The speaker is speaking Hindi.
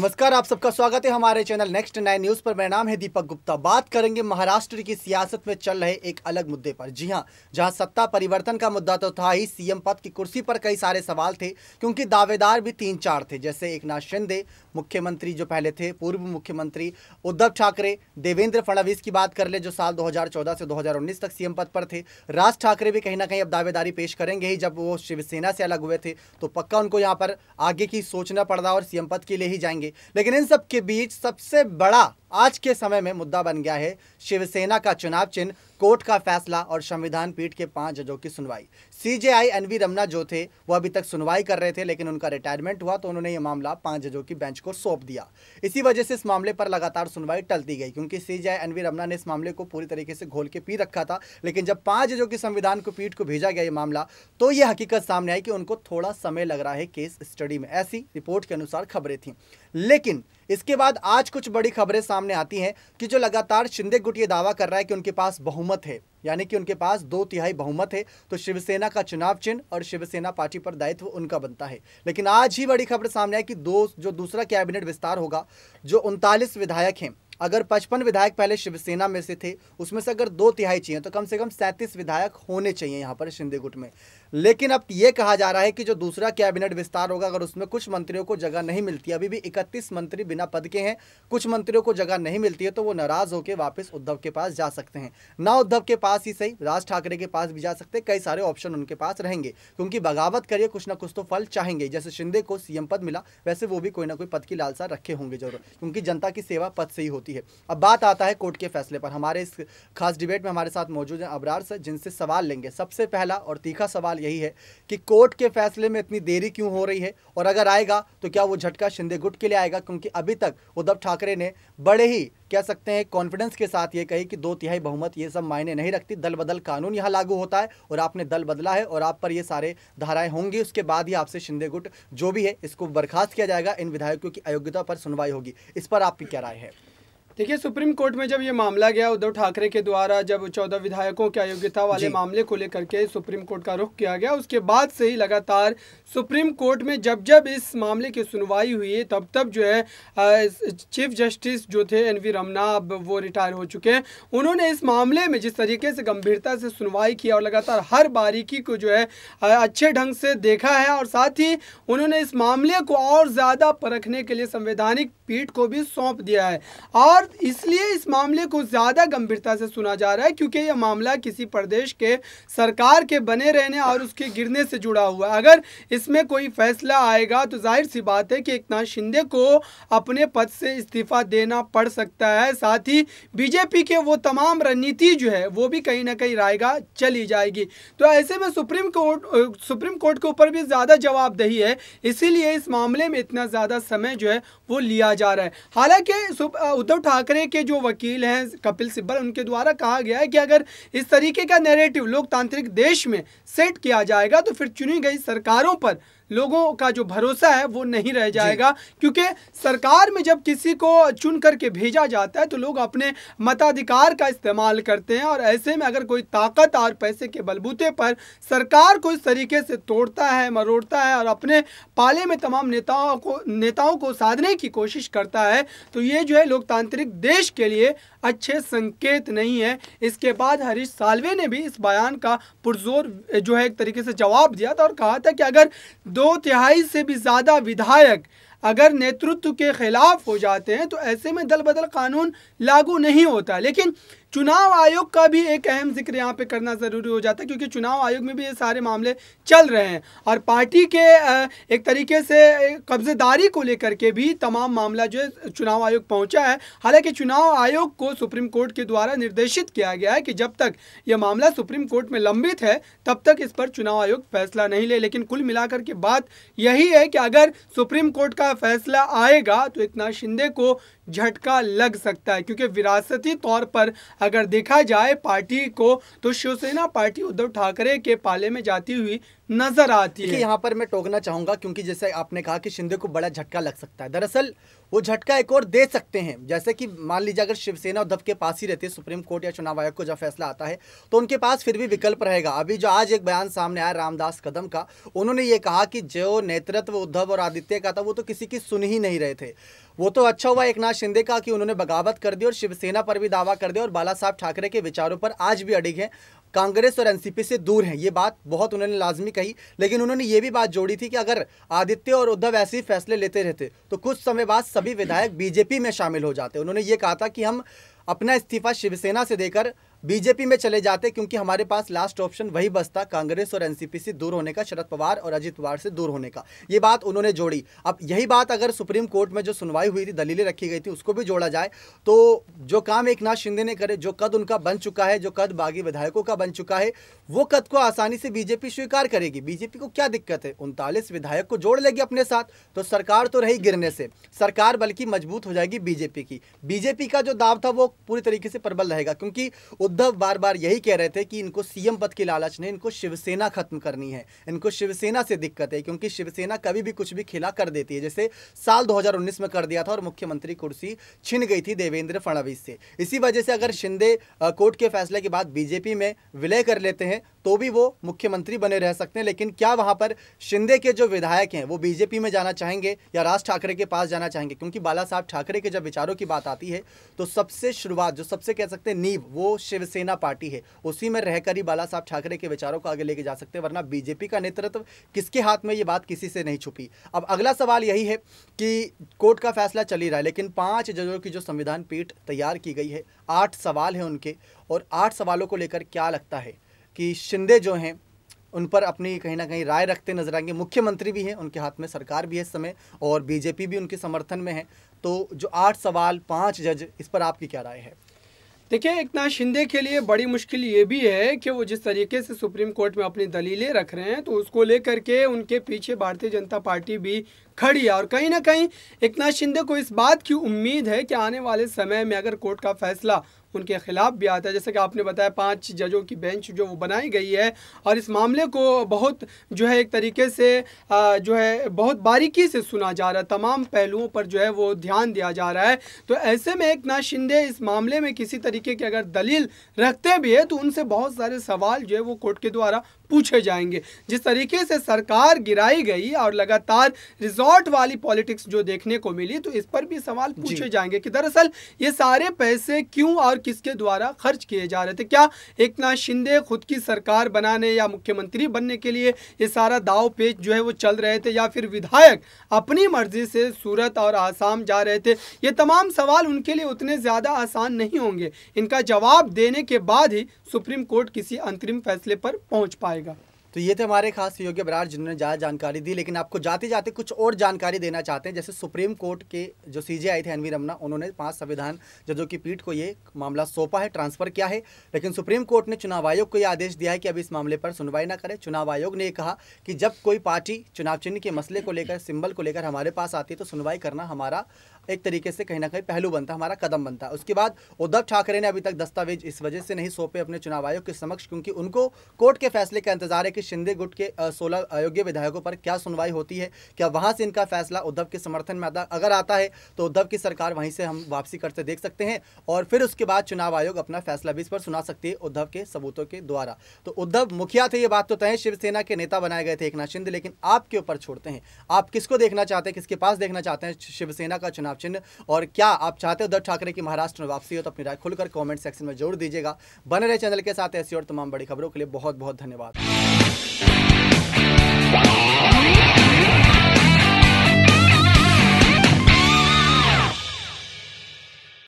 नमस्कार आप सबका स्वागत है हमारे चैनल नेक्स्ट नाइन न्यूज़ पर मेरा नाम है दीपक गुप्ता बात करेंगे महाराष्ट्र की सियासत में चल रहे एक अलग मुद्दे पर जी हां जहां सत्ता परिवर्तन का मुद्दा तो था ही सीएम पद की कुर्सी पर कई सारे सवाल थे क्योंकि दावेदार भी तीन चार थे जैसे एक नाथ शिंदे मुख्यमंत्री जो पहले थे पूर्व मुख्यमंत्री उद्धव ठाकरे देवेंद्र फडणवीस की बात कर ले जो साल 2014 से 2019 तक सीएम पद पर थे राज ठाकरे भी कहीं ना कहीं अब दावेदारी पेश करेंगे ही जब वो शिवसेना से अलग हुए थे तो पक्का उनको यहाँ पर आगे की सोचना पड़ रहा और सीएम पद के लिए ही जाएंगे थी लेकिन इन सब के बीच सबसे बड़ा आज के समय में मुद्दा बन गया है शिवसेना का चुनाव चिन्ह कोर्ट का फैसला और संविधान पीठ के पांच जजों की सुनवाई सीजेआई एनवी रमना जो थे वो अभी तक सुनवाई कर रहे थे लेकिन उनका रिटायरमेंट हुआ तो उन्होंने ये मामला पांच जजों की बेंच को सौंप दिया इसी वजह से इस मामले पर लगातार सुनवाई टलती गई क्योंकि सीजेआई एनवी रमना ने इस मामले को पूरी तरीके से घोल के पी रखा था लेकिन जब पांच जजों की संविधान को पीठ को भेजा गया ये मामला तो ये हकीकत सामने आई कि उनको थोड़ा समय लग रहा है केस स्टडी में ऐसी रिपोर्ट के अनुसार खबरें थी लेकिन इसके बाद आज कुछ बड़ी खबरें सामने आती हैं कि जो लगातार शिंदे गुट ये दावा कर रहा है कि उनके पास बहुमत है यानी कि उनके पास दो तिहाई बहुमत है तो शिवसेना का चुनाव चिन्ह और शिवसेना पार्टी पर दायित्व उनका बनता है लेकिन आज ही बड़ी खबर सामने आई कि दो जो दूसरा कैबिनेट विस्तार होगा जो उनतालीस विधायक हैं अगर 55 विधायक पहले शिवसेना में से थे उसमें से अगर दो तिहाई चाहिए तो कम से कम 37 विधायक होने चाहिए यहाँ पर शिंदे गुट में लेकिन अब ये कहा जा रहा है कि जो दूसरा कैबिनेट विस्तार होगा अगर उसमें कुछ मंत्रियों को जगह नहीं मिलती अभी भी इकतीस मंत्री बिना पद के हैं कुछ मंत्रियों को जगह नहीं मिलती है तो वो नाराज होकर वापस उद्धव के पास जा सकते हैं ना उद्धव के पास ही सही राज ठाकरे के पास भी जा सकते कई सारे ऑप्शन उनके पास रहेंगे क्योंकि बगावत करिए कुछ ना कुछ तो फल चाहेंगे जैसे शिंदे को सीएम पद मिला वैसे वो भी कोई ना कोई पद की लालसा रखे होंगे जरूर क्योंकि जनता की सेवा पद से ही होती है अब बात आता है कोर्ट के फैसले पर हमारे इस खास डिबेट में हमारे साथ मौजूद हैं अबरार सर जिनसे सवाल लेंगे सबसे पहला और तीखा सवाल यही है कि कोर्ट के फैसले में इतनी देरी क्यों हो रही है और अगर आएगा तो क्या वो झटका शिंदे गुट के लिए आएगा क्योंकि अभी तक उद्धव ठाकरे ने बड़े ही कह सकते हैं कॉन्फिडेंस के साथ ये कही कि दो तिहाई बहुमत ये सब मायने नहीं रखती दल बदल कानून यहाँ लागू होता है और आपने दल बदला है और आप पर ये सारे धाराएं होंगी उसके बाद ही आपसे शिंदे गुट जो भी है इसको बर्खास्त किया जाएगा इन विधायकों की अयोग्यता पर सुनवाई होगी इस पर आपकी क्या राय है देखिए सुप्रीम कोर्ट में जब ये मामला गया उद्धव ठाकरे के द्वारा जब चौदह विधायकों के अयोग्यता वाले मामले को लेकर के सुप्रीम कोर्ट का रुख किया गया उसके बाद से ही लगातार सुप्रीम कोर्ट में जब जब इस मामले की सुनवाई हुई तब तब जो है चीफ जस्टिस जो थे एन वी रमना अब वो रिटायर हो चुके हैं उन्होंने इस मामले में जिस तरीके से गंभीरता से सुनवाई की और लगातार हर बारीकी को जो है अच्छे ढंग से देखा है और साथ ही उन्होंने इस मामले को और ज़्यादा परखने के लिए संवैधानिक पीठ को भी सौंप दिया है और और इसलिए इस मामले को ज़्यादा गंभीरता से सुना जा रहा है क्योंकि यह मामला किसी प्रदेश के सरकार के बने रहने और उसके गिरने से जुड़ा हुआ है अगर इसमें कोई फैसला आएगा तो जाहिर सी बात है कि एक नाथ शिंदे को अपने पद से इस्तीफा देना पड़ सकता है साथ ही बीजेपी के वो तमाम रणनीति जो है वो भी कहीं ना कहीं रायगा चली जाएगी तो ऐसे में सुप्रीम कोर्ट सुप्रीम कोर्ट के ऊपर भी ज़्यादा जवाबदेही है इसीलिए इस मामले में इतना ज़्यादा समय जो है वो लिया जा रहा है हालांकि उद्धव ठाकरे के जो वकील हैं कपिल सिब्बल उनके द्वारा कहा गया है कि अगर इस तरीके का नैरेटिव लोकतांत्रिक देश में सेट किया जाएगा तो फिर चुनी गई सरकारों पर लोगों का जो भरोसा है वो नहीं रह जाएगा क्योंकि सरकार में जब किसी को चुन करके भेजा जाता है तो लोग अपने मताधिकार का इस्तेमाल करते हैं और ऐसे में अगर कोई ताकत और पैसे के बलबूते पर सरकार को इस तरीके से तोड़ता है मरोड़ता है और अपने पाले में तमाम नेताओं को नेताओं को साधने की कोशिश करता है तो ये जो है लोकतांत्रिक देश के लिए अच्छे संकेत नहीं है इसके बाद हरीश सालवे ने भी इस बयान का पुरजोर जो है एक तरीके से जवाब दिया था और कहा था कि अगर दो तिहाई से भी ज़्यादा विधायक अगर नेतृत्व के खिलाफ हो जाते हैं तो ऐसे में दल बदल कानून लागू नहीं होता लेकिन चुनाव आयोग का भी एक अहम जिक्र यहाँ पे करना ज़रूरी हो जाता है क्योंकि चुनाव आयोग में भी ये सारे मामले चल रहे हैं और पार्टी के एक तरीके से कब्जेदारी को लेकर के भी तमाम मामला जो है चुनाव आयोग पहुँचा है हालांकि चुनाव आयोग को सुप्रीम कोर्ट के द्वारा निर्देशित किया गया है कि जब तक यह मामला सुप्रीम कोर्ट में लंबित है तब तक इस पर चुनाव आयोग फैसला नहीं ले लेकिन कुल मिलाकर के बात यही है कि अगर सुप्रीम कोर्ट का फैसला आएगा तो इतना शिंदे को झटका लग सकता है क्योंकि विरासती तौर पर अगर देखा जाए पार्टी को तो शिवसेना पार्टी उद्धव ठाकरे के पाले में जाती हुई नजर आती है यहाँ पर मैं टोकना चाहूंगा क्योंकि जैसे आपने कहा कि शिंदे को बड़ा झटका लग सकता है दरअसल वो झटका एक और दे सकते हैं जैसे कि मान लीजिए अगर शिवसेना उद्धव के पास ही रहती है सुप्रीम कोर्ट या चुनाव आयोग को जब फैसला आता है तो उनके पास फिर भी विकल्प रहेगा अभी जो आज एक बयान सामने आया रामदास कदम का उन्होंने ये कहा कि जो नेतृत्व उद्धव और आदित्य का था वो तो किसी की सुन ही नहीं रहे थे वो तो अच्छा हुआ एक नाथ शिंदे का कि उन्होंने बगावत कर दी और शिवसेना पर भी दावा कर दिया और बाला साहब ठाकरे के विचारों पर आज भी अड़िग हैं कांग्रेस और एनसीपी से दूर हैं ये बात बहुत उन्होंने लाजमी कही लेकिन उन्होंने ये भी बात जोड़ी थी कि अगर आदित्य और उद्धव ऐसे ही फैसले लेते रहते तो कुछ समय बाद सभी विधायक बीजेपी में शामिल हो जाते उन्होंने ये कहा था कि हम अपना इस्तीफा शिवसेना से देकर बीजेपी में चले जाते क्योंकि हमारे पास लास्ट ऑप्शन वही बसता कांग्रेस और एनसीपी से दूर होने का शरद पवार और अजित पवार से दूर होने का ये बात उन्होंने जोड़ी अब यही बात अगर सुप्रीम कोर्ट में जो सुनवाई हुई थी दलीलें रखी गई थी उसको भी जोड़ा जाए तो जो काम एक नाथ शिंदे ने करे जो कद उनका बन चुका है जो कद बागी विधायकों का बन चुका है वो कद को आसानी से बीजेपी स्वीकार करेगी बीजेपी को क्या दिक्कत है उनतालीस विधायक को जोड़ लेगी अपने साथ तो सरकार तो रही गिरने से सरकार बल्कि मजबूत हो जाएगी बीजेपी की बीजेपी का जो दाव था वो पूरी तरीके से प्रबल रहेगा क्योंकि उद्धव बार बार यही कह रहे थे कि इनको सीएम पद की लालच ने इनको शिवसेना खत्म करनी है इनको शिवसेना से दिक्कत है क्योंकि शिवसेना कभी भी कुछ भी खिला कर देती है जैसे साल 2019 में कर दिया था और मुख्यमंत्री कुर्सी छिन गई थी देवेंद्र फडणवीस से इसी वजह से अगर शिंदे कोर्ट के फैसले के बाद बीजेपी में विलय कर लेते हैं तो भी वो मुख्यमंत्री बने रह सकते हैं लेकिन क्या वहाँ पर शिंदे के जो विधायक हैं वो बीजेपी में जाना चाहेंगे या राज ठाकरे के पास जाना चाहेंगे क्योंकि बाला साहब ठाकरे के जब विचारों की बात आती है तो सबसे शुरुआत जो सबसे कह सकते हैं नींव वो शिव शिवसेना पार्टी है उसी में रहकर ही बाला साहब ठाकरे के विचारों को आगे लेके जा सकते वरना बीजेपी का नेतृत्व किसके हाथ में ये बात किसी से नहीं छुपी अब अगला सवाल यही है कि कोर्ट का फैसला चल ही रहा है लेकिन पांच जजों की जो संविधान पीठ तैयार की गई है आठ सवाल हैं उनके और आठ सवालों को लेकर क्या लगता है कि शिंदे जो हैं उन पर अपनी कहीं ना कहीं राय रखते नजर आएंगे मुख्यमंत्री भी हैं उनके हाथ में सरकार भी है इस समय और बीजेपी भी उनके समर्थन में है तो जो आठ सवाल पांच जज इस पर आपकी क्या राय है देखिए एकनाथ शिंदे के लिए बड़ी मुश्किल ये भी है कि वो जिस तरीके से सुप्रीम कोर्ट में अपनी दलीलें रख रहे हैं तो उसको लेकर के उनके पीछे भारतीय जनता पार्टी भी खड़ी है और कहीं ना कहीं नाथ शिंदे को इस बात की उम्मीद है कि आने वाले समय में अगर कोर्ट का फैसला उनके खिलाफ भी आता है जैसे कि आपने बताया पांच जजों की बेंच जो वो बनाई गई है और इस मामले को बहुत जो है एक तरीके से जो है बहुत बारीकी से सुना जा रहा है तमाम पहलुओं पर जो है वो ध्यान दिया जा रहा है तो ऐसे में एक नाथ शिंदे इस मामले में किसी तरीके की अगर दलील रखते भी है तो उनसे बहुत सारे सवाल जो है वो कोर्ट के द्वारा पूछे जाएंगे जिस तरीके से सरकार गिराई गई और लगातार रिजॉल्व फ्रॉड वाली पॉलिटिक्स जो देखने को मिली तो इस पर भी सवाल पूछे जाएंगे कि दरअसल ये सारे पैसे क्यों और किसके द्वारा खर्च किए जा रहे थे क्या एक नाथ शिंदे खुद की सरकार बनाने या मुख्यमंत्री बनने के लिए ये सारा दाव पेच जो है वो चल रहे थे या फिर विधायक अपनी मर्जी से सूरत और आसाम जा रहे थे ये तमाम सवाल उनके लिए उतने ज़्यादा आसान नहीं होंगे इनका जवाब देने के बाद ही सुप्रीम कोर्ट किसी अंतरिम फैसले पर पहुंच पाएगा तो ये थे हमारे खास योग्य बरार जिन्होंने ज़्यादा जानकारी दी लेकिन आपको जाते जाते कुछ और जानकारी देना चाहते हैं जैसे सुप्रीम कोर्ट के जो सी आई थे एन रमना उन्होंने पांच संविधान जजों की पीठ को ये मामला सौंपा है ट्रांसफ़र किया है लेकिन सुप्रीम कोर्ट ने चुनाव आयोग को यह आदेश दिया है कि अब इस मामले पर सुनवाई ना करें चुनाव आयोग ने कहा कि जब कोई पार्टी चुनाव चिन्ह के मसले को लेकर सिंबल को लेकर हमारे पास आती है तो सुनवाई करना हमारा एक तरीके से कहीं ना कहीं पहलू बनता हमारा कदम बनता है उसके बाद उद्धव ठाकरे ने अभी तक दस्तावेज इस वजह से नहीं सौंपे अपने चुनाव आयोग के समक्ष क्योंकि उनको कोर्ट के फैसले का इंतजार है कि शिंदे गुट के सोलह अयोग्य विधायकों पर क्या सुनवाई होती है क्या वहां से इनका फैसला उद्धव के समर्थन में आता अगर आता है तो उद्धव की सरकार वहीं से हम वापसी करते देख सकते हैं और फिर उसके बाद चुनाव आयोग अपना फैसला भी इस पर सुना सकती है उद्धव के सबूतों के द्वारा तो उद्धव मुखिया थे ये बात तो तय शिवसेना के नेता बनाए गए थे एक शिंदे लेकिन आपके ऊपर छोड़ते हैं आप किसको देखना चाहते हैं किसके पास देखना चाहते हैं शिवसेना का चुनाव चिन्ह और क्या आप चाहते हो उद्धव ठाकरे की महाराष्ट्र में वापसी हो तो अपनी राय खुलकर कॉमेंट सेक्शन में जोड़ दीजिएगा बने रहे चैनल के साथ ऐसी और तमाम बड़ी खबरों के लिए बहुत बहुत धन्यवाद